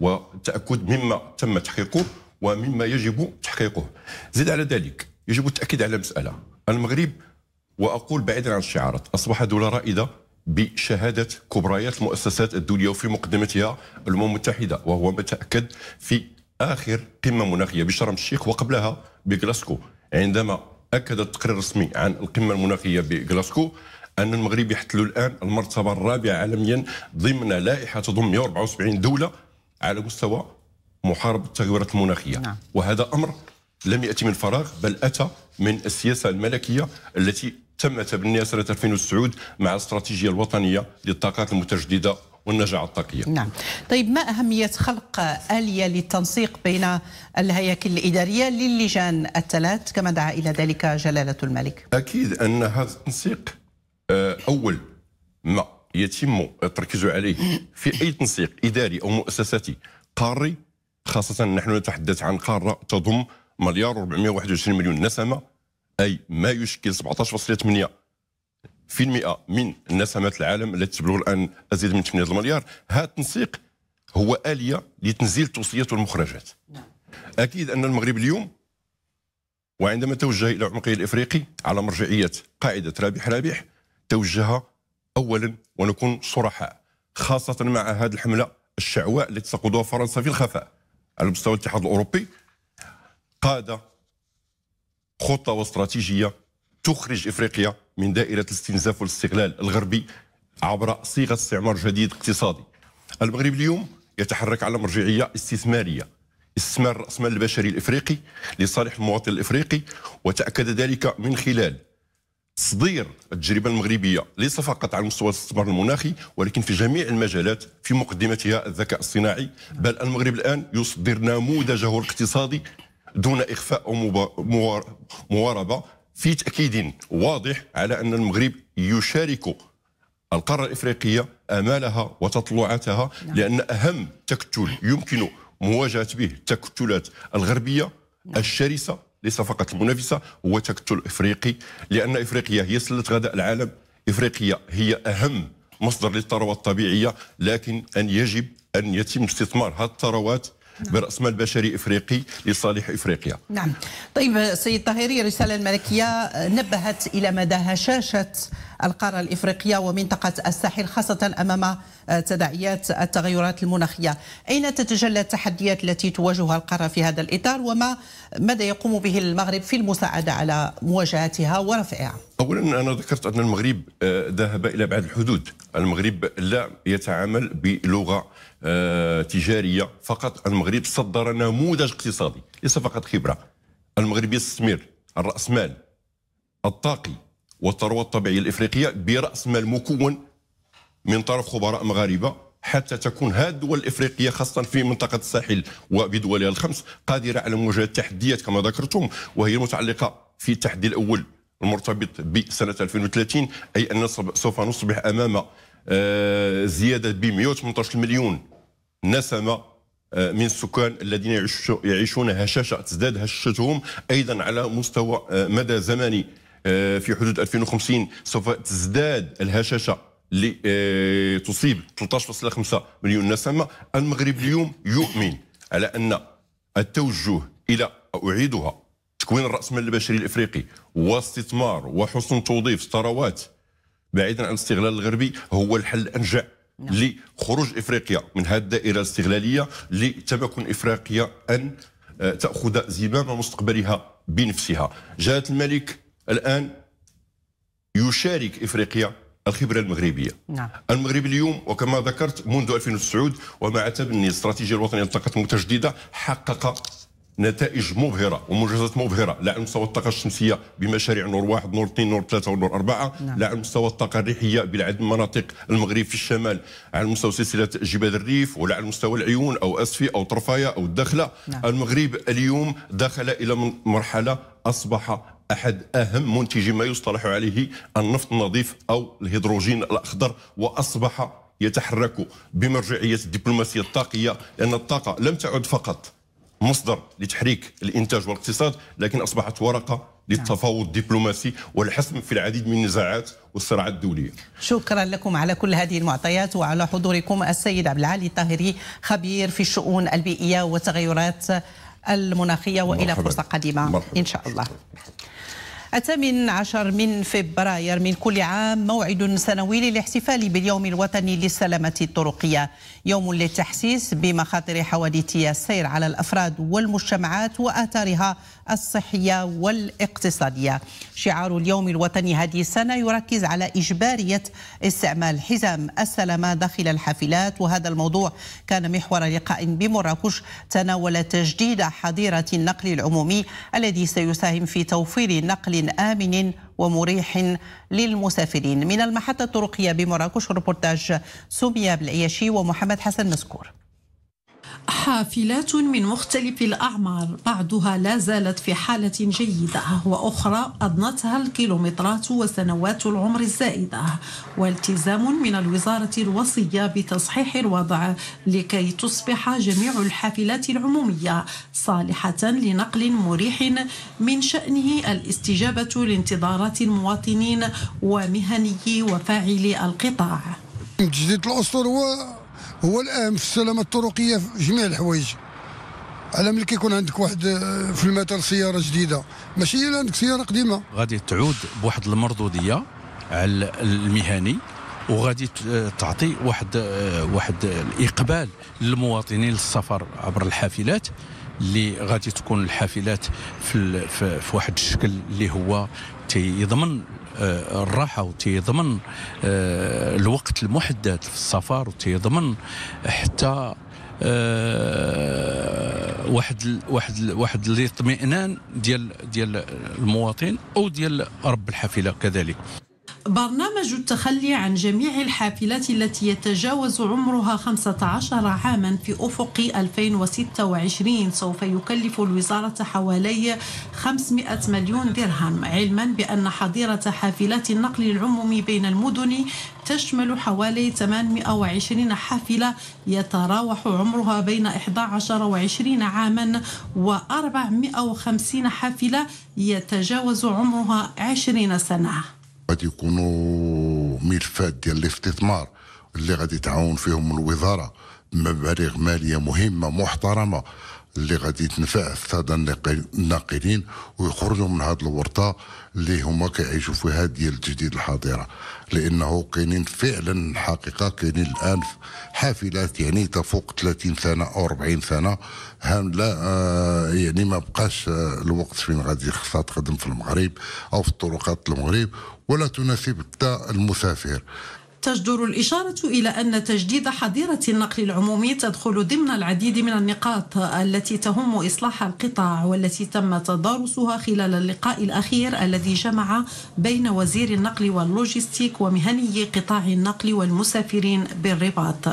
والتأكد مما تم تحقيقه ومما يجب تحقيقه زيد على ذلك يجب التأكيد على مسألة المغرب وأقول بعيدا عن الشعارات أصبح دولة رائدة بشهادة كبريات المؤسسات الدولية وفي مقدمتها الأمم المتحدة وهو ما تأكد في آخر قمة مناخية بشرم الشيخ وقبلها بغلاسكو عندما أكد التقرير الرسمي عن القمة المناخية بغلاسكو ان المغرب يحتلوا الان المرتبه الرابعه عالميا ضمن لائحه تضم 174 دوله على مستوى محاربه التغيرات المناخيه نعم. وهذا امر لم ياتي من فراغ بل اتى من السياسه الملكيه التي تم تبنيها سنه 2009 مع الاستراتيجيه الوطنيه للطاقات المتجدده والنجاعة الطاقية نعم طيب ما أهمية خلق آلية للتنسيق بين الهياكل الإدارية للجان الثلاث كما دعا إلى ذلك جلالة الملك أكيد أن هذا التنسيق آه، أول ما يتم التركيز عليه في أي تنسيق إداري أو مؤسساتي قاري خاصة نحن نتحدث عن قارة تضم مليار و421 مليون نسمة أي ما يشكل 17.8 في المئة من نسمات العالم التي تبلغ الآن أزيد من 8 مليار هذا التنسيق هو آلية لتنزيل التوصيات والمخرجات نعم. أكيد أن المغرب اليوم وعندما توجه إلى عمقه الإفريقي على مرجعية قاعدة رابح رابح توجهها اولا ونكون صرحاء خاصه مع هذه الحمله الشعواء التي تقودها فرنسا في الخفاء على مستوى الاتحاد الاوروبي قاد خطه واستراتيجيه تخرج افريقيا من دائره الاستنزاف والاستغلال الغربي عبر صيغه استعمار جديد اقتصادي. المغرب اليوم يتحرك على مرجعيه استثماريه استثمار الراسمال البشري الافريقي لصالح المواطن الافريقي وتاكد ذلك من خلال تصدير التجربه المغربيه ليس فقط على مستوى الاستثمار المناخي ولكن في جميع المجالات في مقدمتها الذكاء الصناعي بل المغرب الان يصدر نموذجه الاقتصادي دون اخفاء او مواربه في تاكيد واضح على ان المغرب يشارك القاره الافريقيه امالها وتطلعاتها نعم. لان اهم تكتل يمكن مواجهه به التكتلات الغربيه نعم. الشرسه ليس فقط المنافسه هو تكتل إفريقي لان افريقيا هي سله غداء العالم افريقيا هي اهم مصدر للثروات الطبيعيه لكن ان يجب ان يتم استثمار هذه الثروات نعم. براس مال بشري افريقي لصالح افريقيا. نعم. طيب سيد طهيري الرساله الملكيه نبهت الى مدى هشاشه القارة الإفريقية ومنطقة الساحل خاصة أمام آه، تداعيات التغيرات المناخية أين تتجلى التحديات التي تواجهها القارة في هذا الإطار وما ماذا يقوم به المغرب في المساعدة على مواجهتها ورفعها أولا أنا ذكرت أن المغرب آه، ذهب إلى بعض الحدود المغرب لا يتعامل بلغة آه، تجارية فقط المغرب صدر نموذج اقتصادي ليس فقط خبرة المغرب يستثمر الرأسمال الطاقي والثروه الطبيعيه الافريقيه براس مال مكون من طرف خبراء مغاربه حتى تكون هذه الدول الافريقيه خاصه في منطقه الساحل وبدولها الخمس قادره على مواجهه التحديات كما ذكرتم وهي المتعلقه في التحدي الاول المرتبط بسنه 2030 اي ان سوف نصبح امام آه، زياده ب 118 مليون نسمه آه، من السكان الذين يعيشون هشاشه تزداد هشاشتهم ايضا على مستوى آه، مدى زمني آه، في حدود 2050 سوف تزداد الهشاشه اللي آه، تصيب 13.5 مليون نسمة المغرب اليوم يؤمن على أن التوجه إلى أعيدها تكوين الرأسمال البشري الإفريقي واستثمار وحسن توظيف ثروات بعيدا عن الاستغلال الغربي هو الحل الأنجع نعم. لخروج إفريقيا من هذه الدائرة الاستغلالية لتمكن إفريقيا أن آه، تأخذ زمام مستقبلها بنفسها جاءت الملك الآن يشارك إفريقيا الخبرة المغربية نعم. المغرب اليوم وكما ذكرت منذ 2009 ومع تبني الاستراتيجية الوطنية للطاقة المتجددة حقق نتائج مبهرة ومنجزات مبهرة لا على مستوى الطاقة الشمسية بمشاريع نور واحد نور اثنين نور ثلاثة ونور أربعة نعم. لا على مستوى الطاقة الريحية بالعدد من مناطق المغرب في الشمال على مستوى سلسلة جبال الريف ولا على مستوى العيون أو أسفي أو طرفايا أو الدخلة نعم. المغرب اليوم دخل إلى مرحلة أصبح أحد أهم منتجي ما يصطلح عليه النفط النظيف أو الهيدروجين الأخضر وأصبح يتحرك بمرجعية الدبلوماسية الطاقية لأن الطاقة لم تعد فقط مصدر لتحريك الانتاج والاقتصاد لكن اصبحت ورقه للتفاوض الدبلوماسي والحسم في العديد من النزاعات والصراعات الدوليه. شكرا لكم على كل هذه المعطيات وعلى حضوركم السيد عبد العالي الطاهري خبير في الشؤون البيئيه والتغيرات المناخيه والى فرصه قادمه مرحبا. ان شاء الله. الثامن عشر من فبراير من كل عام موعد سنوي للاحتفال باليوم الوطني للسلامة الطرقية يوم للتحسيس بمخاطر حوادث السير على الأفراد والمجتمعات وآثارها الصحية والاقتصادية شعار اليوم الوطني هذه السنة يركز على إجبارية استعمال حزام السلامة داخل الحافلات وهذا الموضوع كان محور لقاء بمراكش تناول تجديد حظيرة النقل العمومي الذي سيساهم في توفير نقل آمن ومريح للمسافرين من المحطة الطرقية بمراكش ريبورتاج سوميا بالعياشي ومحمد حسن مسكور حافلات من مختلف الأعمار بعضها لا زالت في حالة جيدة وأخرى أضنتها الكيلومترات وسنوات العمر الزائدة والتزام من الوزارة الوصية بتصحيح الوضع لكي تصبح جميع الحافلات العمومية صالحة لنقل مريح من شأنه الاستجابة لانتظارات المواطنين ومهني وفاعلي القطاع تجديد هو هو الان في السلامه الطرقيه في جميع الحوايج على ملي كيكون عندك واحد آه، في المثل سياره جديده ماشي الا عندك سياره قديمه غادي تعود بواحد المردوديه على المهني وغادي آه، تعطي واحد آه، واحد الاقبال للمواطنين للسفر عبر الحافلات اللي غادي تكون الحافلات في, في, في واحد الشكل اللي هو تيضمن آه، الراحه وتيضمن آه، الوقت المحدد في السفر وتيضمن حتى آه، واحد ال واحد ال واحد الاطمئنان ديال ديال المواطن او ديال رب الحافله كذلك برنامج التخلي عن جميع الحافلات التي يتجاوز عمرها 15 عاما في أفق 2026 سوف يكلف الوزارة حوالي 500 مليون درهم علما بأن حظيرة حافلات النقل العمومي بين المدن تشمل حوالي 820 حافلة يتراوح عمرها بين 11 و 20 عاما و 450 حافلة يتجاوز عمرها 20 سنة غادي يكونوا ملفات ديال الاستثمار اللي غادي تعاون فيهم الوزاره مبالغ ماليه مهمه محترمه اللي غادي تنفع الساده الناقلين ويخرجوا من هذه الورطه اللي هما كيعيشوا فيها ديال التجديد الحاضره لانه كاينين فعلا الحقيقه كاينين الان حافلات يعني تفوق 30 سنه او 40 سنه هم لا آه يعني ما بقاش آه الوقت فين غادي خصها تخدم في المغرب او في الطرقات المغرب ولا تناسب المسافر تجدر الإشارة إلى أن تجديد حظيرة النقل العمومي تدخل ضمن العديد من النقاط التي تهم إصلاح القطاع والتي تم تدارسها خلال اللقاء الأخير الذي جمع بين وزير النقل واللوجستيك ومهنيي قطاع النقل والمسافرين بالرباط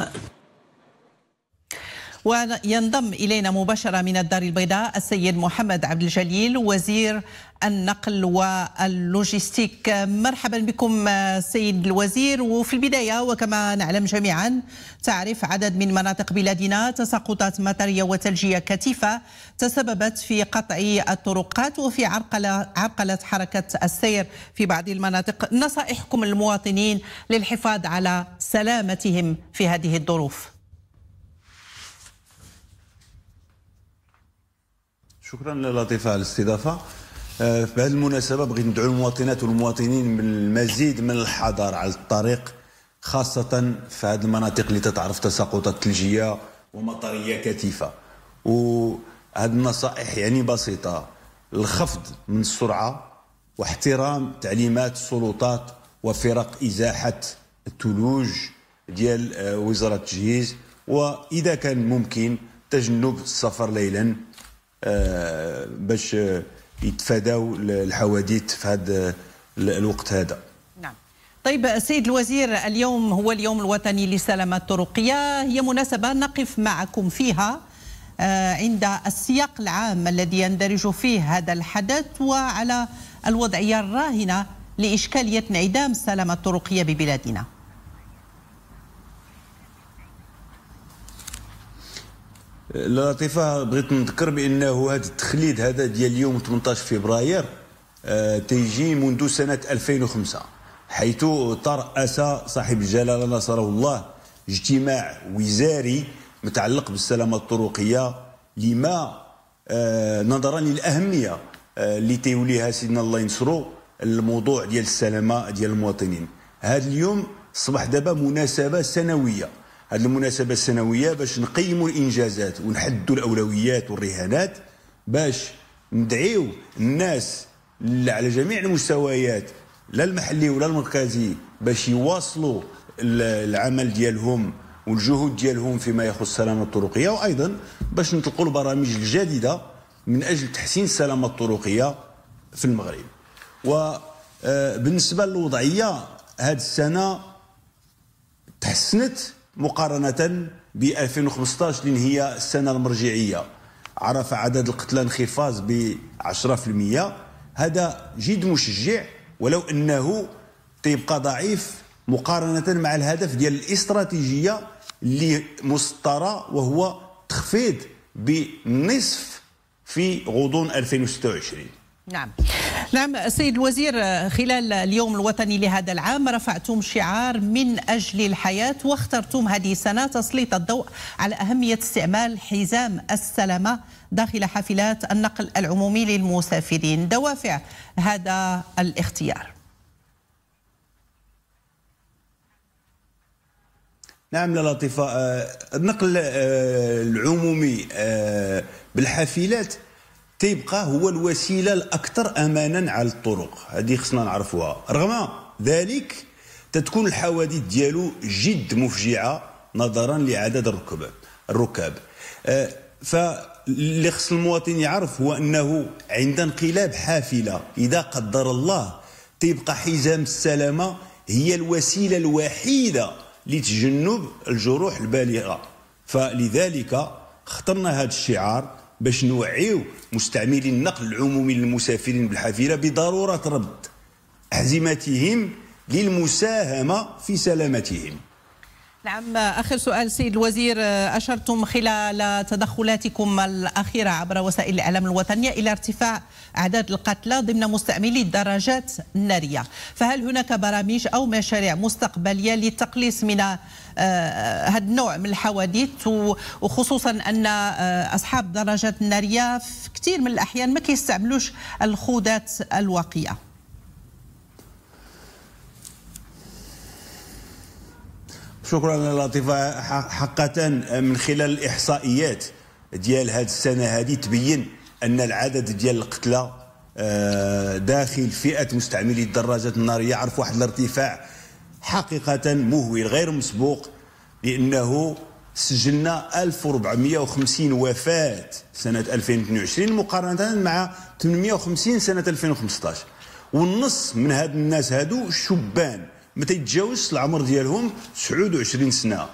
وينضم إلينا مباشرة من الدار البيضاء السيد محمد عبد الجليل وزير النقل واللوجستيك مرحبا بكم آه، سيد الوزير وفي البداية وكما نعلم جميعا تعرف عدد من مناطق بلادنا تساقطات مطرية وثلجية كثيفة تسببت في قطع الطرقات وفي عرقلة, عرقلة حركة السير في بعض المناطق نصائحكم للمواطنين للحفاظ على سلامتهم في هذه الظروف شكرا للطيفة على الاستضافة آه، في هذه المناسبة بغيت ندعو المواطنات والمواطنين بالمزيد من الحذر على الطريق خاصة في هذه المناطق اللي تتعرف تساقطات ثلجية ومطرية كثيفة وهذه النصائح يعني بسيطة الخفض من السرعة واحترام تعليمات السلطات وفرق إزاحة الثلوج ديال آه، وزارة التجهيز وإذا كان ممكن تجنب السفر ليلا آه، باش يتفاداو الحوادث في هذا الوقت هذا نعم طيب السيد الوزير اليوم هو اليوم الوطني للسلامة الطرقية هي مناسبة نقف معكم فيها آه، عند السياق العام الذي يندرج فيه هذا الحدث وعلى الوضعية الراهنة لإشكالية انعدام السلامة الطرقية ببلادنا لطيفة بغيت نذكر بأنه هذا التخليد هذا ديال اليوم 18 فبراير آه، تيجي منذ سنة 2005 حيث ترأس صاحب الجلالة نصره الله اجتماع وزاري متعلق بالسلامة الطرقية لما آه، نظرا للأهمية آه، اللي تيوليها سيدنا الله ينصرو الموضوع ديال السلامة ديال المواطنين هذا اليوم صبح دابا مناسبة سنوية هذه المناسبه السنويه باش نقيموا الانجازات ونحدوا الاولويات والرهانات باش ندعيو الناس على جميع المستويات لا المحلي ولا المركزي باش يواصلوا العمل ديالهم والجهود ديالهم فيما يخص السلامه الطرقيه وايضا باش نطلقوا البرامج الجديده من اجل تحسين السلامه الطرقيه في المغرب وبالنسبه آه، للوضعيه هذه السنه تحسنت مقارنة ب 2015 اللي هي السنة المرجعية عرف عدد القتلى انخفاض ب 10% هذا جد مشجع ولو أنه تيبقى ضعيف مقارنة مع الهدف ديال الاستراتيجية اللي مسطرة وهو تخفيض بنصف في غضون 2026 نعم نعم السيد الوزير خلال اليوم الوطني لهذا العام رفعتم شعار من أجل الحياة واخترتم هذه السنة تسليط الضوء على أهمية استعمال حزام السلامة داخل حافلات النقل العمومي للمسافرين دوافع هذا الاختيار نعم لطيفة النقل العمومي آه، بالحافلات تيبقى هو الوسيله الاكثر امانا على الطرق هذه خصنا نعرفوها رغم ذلك تتكون الحوادث ديالو جد مفجعه نظرا لعدد الركباء الركاب آه، فاللي خص المواطن يعرف هو انه عند انقلاب حافله اذا قدر الله تيبقى حزام السلامه هي الوسيله الوحيده لتجنب الجروح البالغه فلذلك اخترنا هذا الشعار باش نوعيو مستعملي النقل العمومي للمسافرين بالحافله بضروره رد عزيمتهم للمساهمه في سلامتهم نعم آخر سؤال سيد الوزير أشرتم خلال تدخلاتكم الأخيرة عبر وسائل الإعلام الوطنية إلى ارتفاع أعداد القتلى ضمن مستعملي الدراجات النارية فهل هناك برامج أو مشاريع مستقبلية للتقليص من آه، آه، هذا النوع من الحوادث وخصوصا أن آه، أصحاب الدراجات النارية في كثير من الأحيان ما كيستعملوش الخوذات الواقية شكرا لطيفة حقا آه، من خلال الإحصائيات ديال هذه السنة هذه تبين أن العدد ديال القتلى آه، داخل فئة مستعملي الدراجات النارية يعرف واحد الارتفاع حقيقة مهول غير مسبوق لأنه سجلنا 1450 وفاة سنة 2022 مقارنة مع 850 سنة 2015 والنص من هاد الناس هادو شبان ما تيتجاوزش العمر ديالهم 29 سنه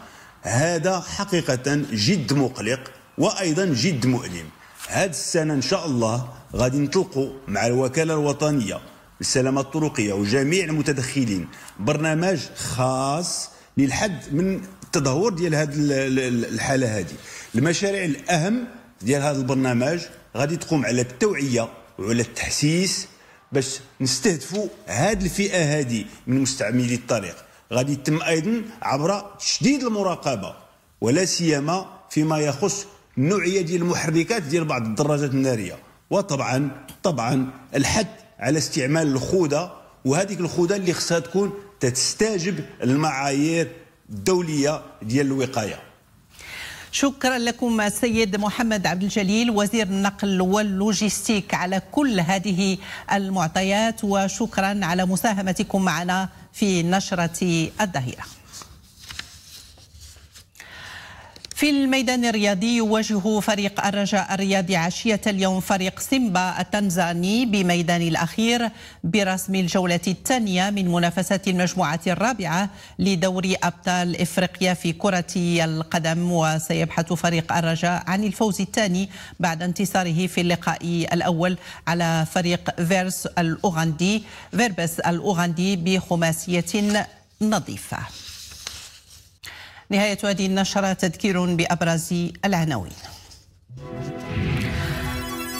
هذا حقيقه جد مقلق وايضا جد مؤلم هاد السنه ان شاء الله غادي نطلقوا مع الوكاله الوطنيه للسلامه الطرقيه وجميع المتدخلين برنامج خاص للحد من التدهور ديال هاد الحاله هذه المشاريع الاهم ديال هذا البرنامج غادي تقوم على التوعيه وعلى التحسيس باش نستهدفوا هذه الفئه هذه من مستعملي الطريق غادي يتم ايضا عبر شديد المراقبه ولا سيما فيما يخص النوعيه ديال المحركات ديال بعض الدراجات الناريه وطبعا طبعا الحد على استعمال الخوذه وهذيك الخوذه اللي خصها تكون تستاجب المعايير الدوليه ديال الوقايه شكرا لكم السيد محمد عبد الجليل وزير النقل واللوجستيك على كل هذه المعطيات وشكرا على مساهمتكم معنا في نشرة الظهيره في الميدان الرياضي يواجه فريق الرجاء الرياضي عشية اليوم فريق سيمبا التنزاني بميدان الأخير برسم الجولة الثانية من منافسات المجموعة الرابعة لدوري أبطال إفريقيا في كرة القدم وسيبحث فريق الرجاء عن الفوز الثاني بعد انتصاره في اللقاء الأول على فريق فيرس الأوغندي فيربس الأوغندي بخماسية نظيفة نهاية هذه النشرة تذكير بأبرز العناوين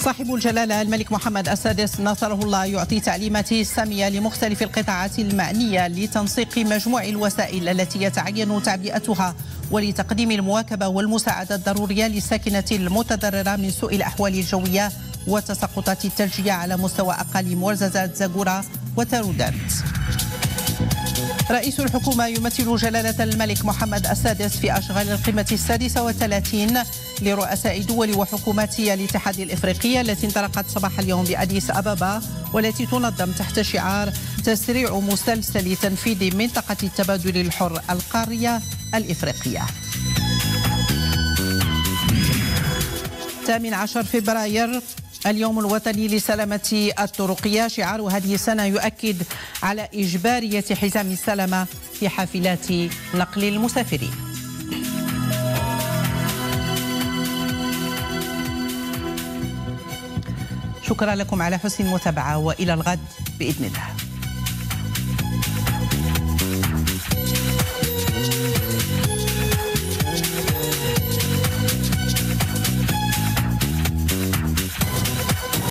صاحب الجلالة الملك محمد السادس نصره الله يعطي تعليمات سامية لمختلف القطاعات المعنية لتنسيق مجموع الوسائل التي يتعين تعبئتها ولتقديم المواكبة والمساعدة الضرورية للساكنة المتضررة من سوء الأحوال الجوية وتساقطات التلجية على مستوى أقاليم ورزازات زاغورة وتارودانت رئيس الحكومة يمثل جلالة الملك محمد السادس في أشغال القمة السادسة والثلاثين لرؤساء دول وحكومات الاتحاد الإفريقي التي انطلقت صباح اليوم بأديس أبابا والتي تنظم تحت شعار تسريع مسلسل تنفيذ منطقة التبادل الحر القارية الإفريقية ثامن عشر فبراير اليوم الوطني لسلامة الطرقية شعار هذه السنة يؤكد على إجبارية حزام السلامة في حافلات نقل المسافرين شكرا لكم على حسن المتابعة وإلى الغد بإذن الله